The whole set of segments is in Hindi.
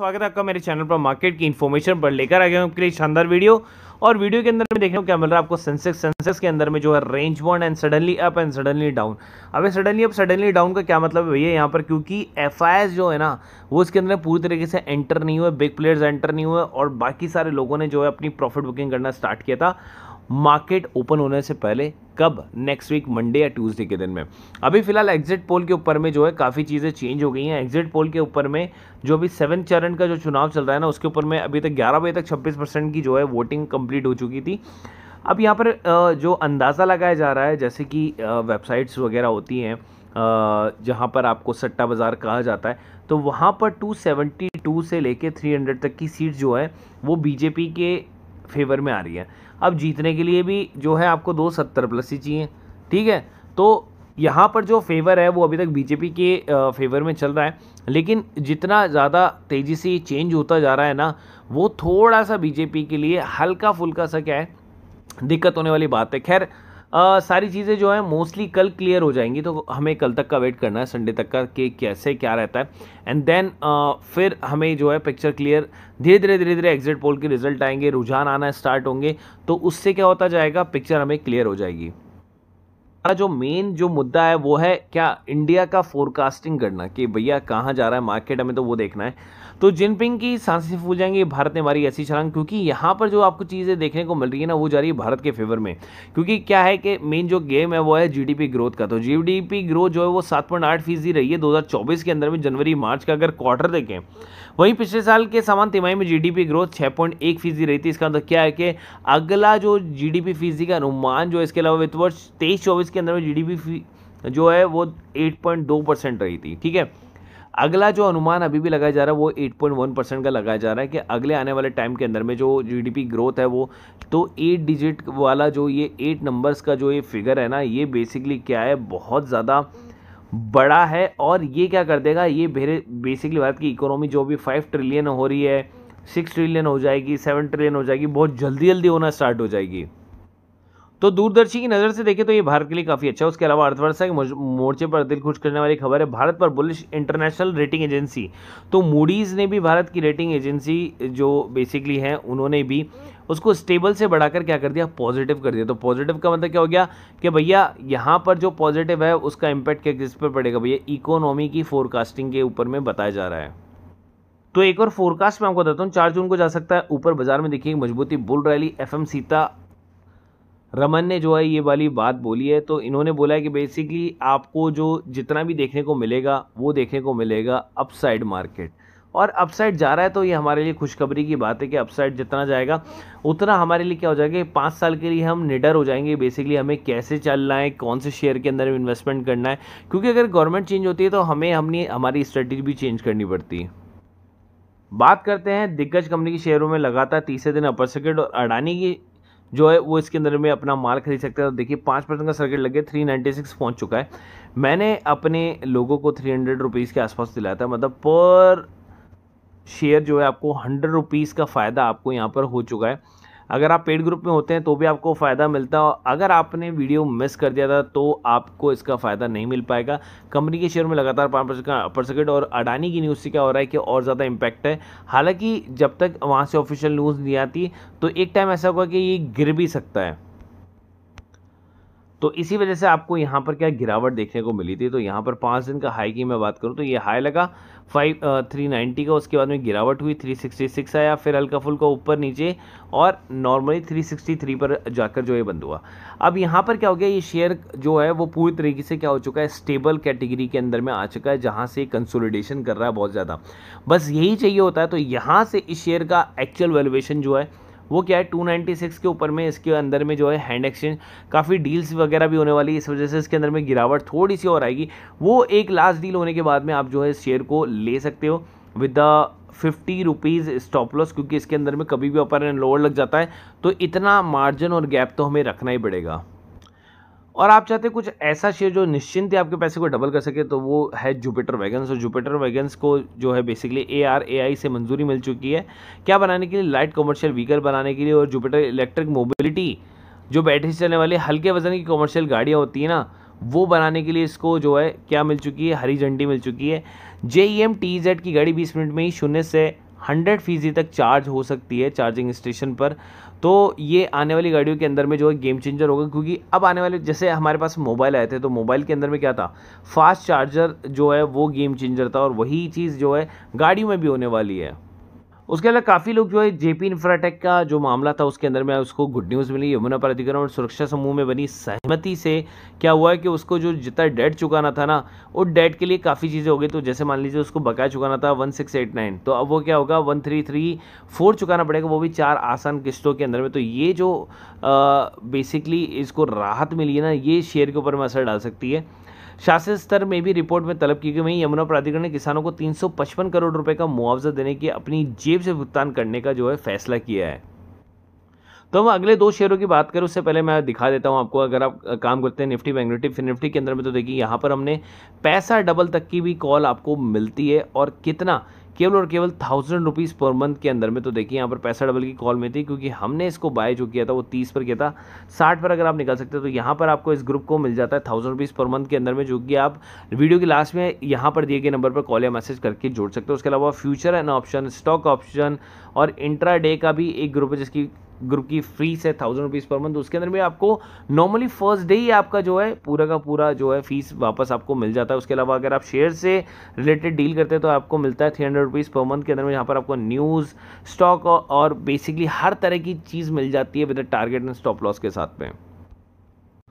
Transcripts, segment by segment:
स्वागत है आपका मेरे चैनल पर मार्केट की इन्फॉर्मेशन पर लेकर आ गया हूँ आपके लिए शानदार वीडियो और वीडियो के अंदर में देख रहे हो क्या मिल रहा है आपको सेंसेक्स सेंसेक्स के अंदर में जो है range one and suddenly up and suddenly down अब सडनली अप सडनली डाउन का क्या मतलब है भैया यहाँ पर क्योंकि एफ जो है ना वो इसके अंदर पूरी तरीके से एंटर नहीं हुए बिग प्लेयर्स एंटर नहीं हुए और बाकी सारे लोगों ने जो है अपनी प्रॉफिट बुकिंग करना स्टार्ट किया था मार्केट ओपन होने से पहले कब नेक्स्ट वीक मंडे या ट्यूसडे के दिन में अभी फिलहाल एग्जिट पोल के ऊपर में जो है काफ़ी चीज़ें चेंज हो गई हैं एग्जिट पोल के ऊपर में जो अभी सेवन चरण का जो चुनाव चल रहा है ना उसके ऊपर में अभी तक ग्यारह बजे तक छब्बीस परसेंट की जो है वोटिंग कंप्लीट हो चुकी थी अब यहाँ पर जो अंदाज़ा लगाया जा रहा है जैसे कि वेबसाइट्स वगैरह होती हैं जहाँ पर आपको सट्टा बाज़ार कहा जाता है तो वहाँ पर 272 से लेके 300 तक की सीट जो है वो बीजेपी के फेवर में आ रही है अब जीतने के लिए भी जो है आपको दो सत्तर प्लस ही चाहिए ठीक है तो यहाँ पर जो फेवर है वो अभी तक बीजेपी के फेवर में चल रहा है लेकिन जितना ज़्यादा तेज़ी से चेंज होता जा रहा है ना वो थोड़ा सा बीजेपी के लिए हल्का फुल्का सा क्या है दिक्कत होने वाली बात है खैर आ, सारी चीज़ें जो है मोस्टली कल क्लियर हो जाएंगी तो हमें कल तक का वेट करना है संडे तक का कि कैसे क्या रहता है एंड देन फिर हमें जो है पिक्चर क्लियर धीरे धीरे धीरे धीरे एग्जिट पोल के रिजल्ट आएंगे रुझान आना स्टार्ट होंगे तो उससे क्या होता जाएगा पिक्चर हमें क्लियर हो जाएगी हमारा जो मेन जो मुद्दा है वो है क्या इंडिया का फोरकास्टिंग करना कि भैया कहाँ जा रहा है मार्केट हमें तो वो देखना है तो जिनपिंग की सांसें फूल जाएंगी भारत ने मारी ऐसी छलांग क्योंकि यहाँ पर जो आपको चीज़ें देखने को मिल रही है ना वो जा रही है भारत के फेवर में क्योंकि क्या है कि मेन जो गेम है वो है जीडीपी ग्रोथ का तो जीडीपी ग्रोथ जो है वो सात पॉइंट आठ फीसदी रही है दो हज़ार चौबीस के अंदर में जनवरी मार्च का अगर क्वार्टर देखें वहीं पिछले साल के समान तिमाही में जीडीपी ग्रोथ छः पॉइंट एक फीसदी रही थी इसका मतलब क्या है कि अगला जो जीडीपी फीसदी का अनुमान जो इसके अलावा वित्त वर्ष तेईस चौबीस के अंदर में जी जो है वो 8.2 परसेंट रही थी ठीक है अगला जो अनुमान अभी भी लगाया जा रहा है वो 8.1 परसेंट का लगाया जा रहा है कि अगले आने वाले टाइम के अंदर में जो जीडीपी ग्रोथ है वो तो एट डिजिट वाला जो ये एट नंबर्स का जो ये फिगर है ना ये बेसिकली क्या है बहुत ज़्यादा बड़ा है और ये क्या कर देगा ये बेसिकली भारत की इकोनॉमी जो भी फाइव ट्रिलियन हो रही है सिक्स ट्रिलियन हो जाएगी सेवन ट्रिलियन हो जाएगी बहुत जल्दी जल्दी होना स्टार्ट हो जाएगी तो दूरदर्शी की नज़र से देखें तो ये भारत के लिए काफ़ी अच्छा है उसके अलावा अर्थव्यवस्था के मोर्चे पर दिल खुश करने वाली खबर है भारत पर बुलिश इंटरनेशनल रेटिंग एजेंसी तो मूडीज़ ने भी भारत की रेटिंग एजेंसी जो बेसिकली है उन्होंने भी उसको स्टेबल से बढ़ाकर क्या कर दिया पॉजिटिव कर दिया तो पॉजिटिव का मतलब क्या हो गया कि भैया यहाँ पर जो पॉजिटिव है उसका इम्पैक्ट क्या किस पर पड़ेगा भैया इकोनॉमी की फोरकास्टिंग के ऊपर में बताया जा रहा है तो एक और फोरकास्ट में आपको बताता हूँ चार जून को जा सकता है ऊपर बाजार में देखिए मजबूती bull rally F M Sitharaman ने जो है ये वाली बात बोली है तो इन्होंने बोला है कि बेसिकली आपको जो जितना भी देखने को मिलेगा वो देखने को मिलेगा अपसाइड मार्केट और अपसाइड जा रहा है तो ये हमारे लिए खुशखबरी की बात है कि अपसाइड जितना जाएगा उतना हमारे लिए क्या हो जाएगा पाँच साल के लिए हम निडर हो जाएंगे बेसिकली हमें कैसे चलना है कौन से शेयर के अंदर इन्वेस्टमेंट करना है क्योंकि अगर गवर्नमेंट चेंज होती है तो हमें हमने हमारी स्ट्रेटजी भी चेंज करनी पड़ती है बात करते हैं दिग्गज कंपनी के शेयरों में लगातार तीसरे दिन अपर सर्किट और अडानी की जो है वो इसके अंदर में अपना माल खरीद सकते हैं और देखिए पाँच परसेंट का सर्किट लग गया थ्री नाइन्टी सिक्स पहुँच चुका है मैंने अपने लोगों को थ्री हंड्रेड रुपीज़ के आसपास दिलाया था मतलब पर शेयर जो है आपको हंड्रेड रुपीज़ का फ़ायदा आपको यहाँ पर हो चुका है अगर आप पेड ग्रुप में होते हैं तो भी आपको फ़ायदा मिलता है अगर आपने वीडियो मिस कर दिया था तो आपको इसका फ़ायदा नहीं मिल पाएगा कंपनी के शेयर में लगातार पाँच परसेंट का अपर सर्किट और अडानी की न्यूज़ से क्या हो रहा है कि और ज़्यादा इम्पैक्ट है हालांकि जब तक वहाँ से ऑफिशियल न्यूज़ नहीं आती तो एक टाइम ऐसा होगा कि ये गिर भी सकता है तो इसी वजह से आपको यहाँ पर क्या गिरावट देखने को मिली थी तो यहाँ पर पाँच दिन का हाई की मैं बात करूँ तो ये हाई लगा फाइव थ्री नाइन्टी का उसके बाद में गिरावट हुई थ्री सिक्सटी सिक्स आया फिर हल्का फुल्का ऊपर नीचे और नॉर्मली थ्री सिक्सटी थ्री पर जाकर जो ये बंद हुआ अब यहाँ पर क्या हो गया ये शेयर जो है वो पूरी तरीके से क्या हो चुका है स्टेबल कैटेगरी के अंदर में आ चुका है जहाँ से कंसोलिडेशन कर रहा है बहुत ज़्यादा बस यही चाहिए होता है तो यहाँ से इस शेयर का एक्चुअल वैल्यूएशन जो है वो क्या है सिक्स के ऊपर में इसके अंदर में जो है हैंड एक्सचेंज काफ़ी डील्स वगैरह भी होने वाली है इस वजह से इसके अंदर में गिरावट थोड़ी सी और आएगी वो एक लास्ट डील होने के बाद में आप जो है शेयर को ले सकते हो with the fifty rupees stop loss क्योंकि इसके अंदर में कभी भी अपर एंड लोअर लग जाता है तो इतना मार्जिन और गैप तो हमें रखना ही पड़ेगा और आप चाहते हैं कुछ ऐसा शेयर जो निश्चिंत ही आपके पैसे को डबल कर सके तो वो है जुपिटर वैगन्स और जुपिटर वैगन्स को जो है बेसिकली ए आर ए आई से मंजूरी मिल चुकी है क्या बनाने के लिए लाइट कमर्शियल व्हीकल बनाने के लिए और जुपिटर इलेक्ट्रिक मोबिलिटी जो बैटरी से चलने वाली हल्के वजन की कॉमर्शियल गाड़ियाँ होती हैं ना वो बनाने के लिए इसको जो है क्या मिल चुकी है हरी झंडी मिल चुकी है J E M T Z की गाड़ी बीस मिनट में ही शून्य से हंड्रेड फीसदी तक चार्ज हो सकती है चार्जिंग स्टेशन पर तो ये आने वाली गाड़ियों के अंदर में जो है गेम चेंजर होगा क्योंकि अब आने वाले जैसे हमारे पास मोबाइल आए थे तो मोबाइल के अंदर में क्या था फास्ट चार्जर जो है वो गेम चेंजर था और वही चीज़ जो है गाड़ियों में भी होने वाली है उसके अलावा काफ़ी लोग जो है जेपी इंफ्राटेक का जो मामला था उसके अंदर में उसको गुड न्यूज़ मिली यमुना प्राधिकरण और सुरक्षा समूह में बनी सहमति से क्या हुआ है कि उसको जो जितना डेट चुकाना था ना वो डेट के लिए काफ़ी चीज़ें हो गई तो जैसे मान लीजिए उसको बकाया चुकाना था वन सिक्स एट नाइन तो अब वो क्या होगा वन थ्री थ्री फोर चुकाना पड़ेगा वो भी चार आसान किस्तों के अंदर में तो ये जो बेसिकली इसको राहत मिली है ना ये शेयर के ऊपर में असर डाल सकती है शासन स्तर में भी रिपोर्ट में तलब की गई वहीं यमुना प्राधिकरण ने किसानों को 355 करोड़ रुपए का मुआवजा देने की अपनी जेब से भुगतान करने का जो है फैसला किया है तो हम अगले दो शेयरों की बात करें उससे पहले मैं दिखा देता हूं आपको अगर आप काम करते हैं निफ्टी बैंक निफ्टी फिर निफ्टी के अंदर में तो देखिए यहाँ पर हमने पैसा डबल तक की भी कॉल आपको मिलती है और कितना केवल और केवल थाउजेंड रुपीज़ पर मंथ के अंदर में तो देखिए यहाँ पर पैसा डबल की कॉल में थी क्योंकि हमने इसको बाय जो किया था वो तीस पर किया था साठ पर अगर आप निकाल सकते हो तो यहाँ पर आपको इस ग्रुप को मिल जाता है थाउजेंड रुपीज़ पर मंथ के अंदर में जो कि आप वीडियो के लास्ट में यहाँ पर दिए गए नंबर पर कॉल या मैसेज करके जोड़ सकते हो उसके अलावा future and option stock option और इंट्रा का भी एक ग्रुप है जिसकी ग्रुप की फीस है थाउजेंड रुपीज़ पर मंथ उसके अंदर में आपको नॉर्मली फर्स्ट डे ही आपका जो है पूरा का पूरा जो है फीस वापस आपको मिल जाता है उसके अलावा अगर आप शेयर से रिलेटेड डील करते हैं तो आपको मिलता है three hundred rupees per month के अंदर में यहाँ पर आपको न्यूज़ स्टॉक और बेसिकली हर तरह की चीज़ मिल जाती है with target and stop loss के साथ में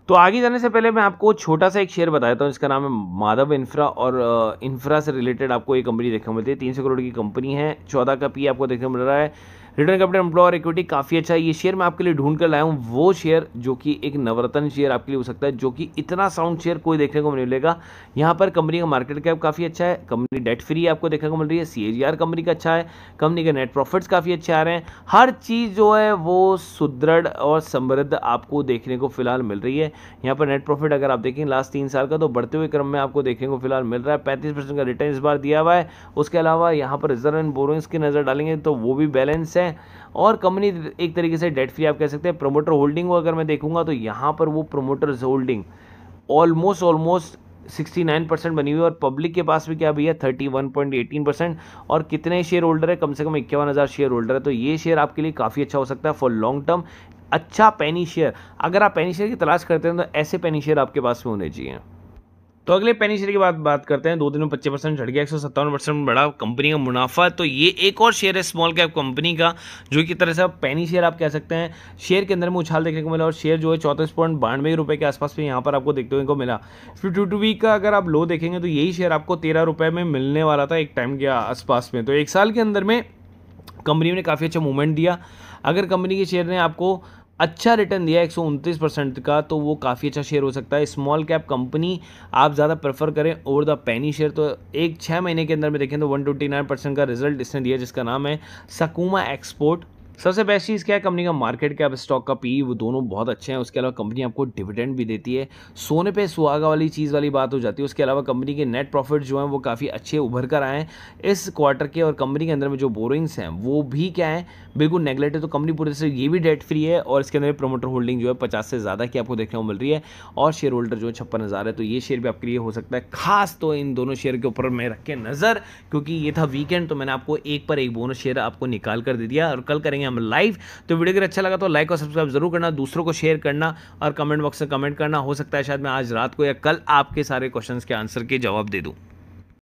तो आगे जाने से पहले मैं आपको छोटा सा एक शेयर बता देता हूँ जिसका नाम है माधव इंफ्रा और इंफ्रा से रिलेटेड आपको ये कंपनी देखने को मिलती है तीन सौ करोड़ की कंपनी है चौदह का पी आपको देखने को मिल रहा है रिटर्न कैपिटल एम्प्लॉयर इक्विटी काफ़ी अच्छा है ये शेयर मैं आपके लिए ढूंढ कर लाया हूँ वो शेयर जो कि एक नवरत्न शेयर आपके लिए हो सकता है जो कि इतना साउंड शेयर कोई देखने को मिलेगा यहाँ पर कंपनी का मार्केट कैप काफ़ी अच्छा है कंपनी डेट फ्री आपको देखने को मिल रही है सी कंपनी का अच्छा है कंपनी के नेट प्रॉफिट्स काफ़ी अच्छे आ रहे हैं हर चीज़ जो है वो सुदृढ़ और समृद्ध आपको देखने को फिलहाल मिल रही है यहाँ पर नेट प्रॉफिट अगर आप देखें लास्ट तीन साल का तो बढ़ते हुए क्रम में आपको देखने को फिलहाल मिल रहा है पैंतीस परसेंट का रिटर्न इस बार दिया हुआ है उसके अलावा यहाँ पर रिजर्व एंड बोरिंग्स की नज़र डालेंगे तो वो भी बैलेंस है हैं और कंपनी एक तरीके से डेट फ्री आप कह सकते हैं प्रोमोटर होल्डिंग को अगर मैं देखूंगा तो यहाँ पर वो promoters holding almost almost 69 percent बनी हुई है और पब्लिक के पास भी क्या भैया 31.18 परसेंट और कितने शेयर होल्डर है कम से कम इक्यावन हज़ार शेयर होल्डर है तो ये शेयर आपके लिए काफ़ी अच्छा हो सकता है फॉर लॉन्ग टर्म अच्छा पेनी शेयर अगर आप पेनी शेयर की तलाश करते हैं तो ऐसे पेनी शेयर आपके पास में होने चाहिए तो अगले पेनी शेयर की बात बात करते हैं दो दिन में पच्चीस परसेंट चढ़ गया एक सौ सत्तावन परसेंट बढ़ा कंपनी का मुनाफा तो ये एक और शेयर है स्मॉल कैप कंपनी का जो कि तरह से आप पेनी शेयर आप कह सकते हैं शेयर के अंदर में उछाल देखने को मिला और शेयर जो है चौंतीस पॉइंट बानवे रुपये के आसपास में यहाँ पर आपको देखते हुए को मिला फिफ्टी टू वीक का अगर आप लो देखेंगे तो यही शेयर आपको तेरह रुपये में मिलने वाला था एक टाइम के आसपास में तो एक साल के अंदर में कंपनी ने काफ़ी अच्छा मूवमेंट दिया अगर कंपनी के शेयर ने आपको अच्छा रिटर्न दिया एक परसेंट का तो वो काफ़ी अच्छा शेयर हो सकता है स्मॉल कैप कंपनी आप ज़्यादा प्रेफर करें ओवर द पैनी शेयर तो एक छः महीने के अंदर में देखें तो वन परसेंट का रिजल्ट इसने दिया जिसका नाम है सकुमा एक्सपोर्ट सबसे बेस्ट चीज़ क्या है कंपनी का मार्केट कैप स्टॉक का पी e वो दोनों बहुत अच्छे हैं उसके अलावा कंपनी आपको डिविडेंड भी देती है सोने पे सुहागा वाली चीज़ वाली बात हो जाती है उसके अलावा कंपनी के नेट प्रॉफिट जो हैं वो काफ़ी अच्छे उभर कर आए हैं इस क्वार्टर के और कंपनी के अंदर में जो बोरिंग्स हैं वो भी क्या है बिल्कुल नेगलेट है तो कंपनी पूरे से ये भी डेट फ्री है और इसके अंदर प्रोमोटर होल्डिंग जो है पचास से ज़्यादा की आपको देखने को मिल रही है और शेयर होल्डर जो है छप्पन हज़ार है तो ये शेयर भी आपके लिए हो सकता है खास तो इन दोनों शेयर के ऊपर मैं रखें नज़र क्योंकि ये था वीकेंड तो मैंने आपको एक पर एक बोनस शेयर आपको निकाल कर दे दिया और कल करेंगे हम लाइव तो वीडियो अगर अच्छा लगा तो लाइक और सब्सक्राइब जरूर करना दूसरों को शेयर करना और कमेंट बॉक्स में कमेंट करना हो सकता है शायद मैं आज रात को या कल आपके सारे क्वेश्चन के आंसर के जवाब दे दूँ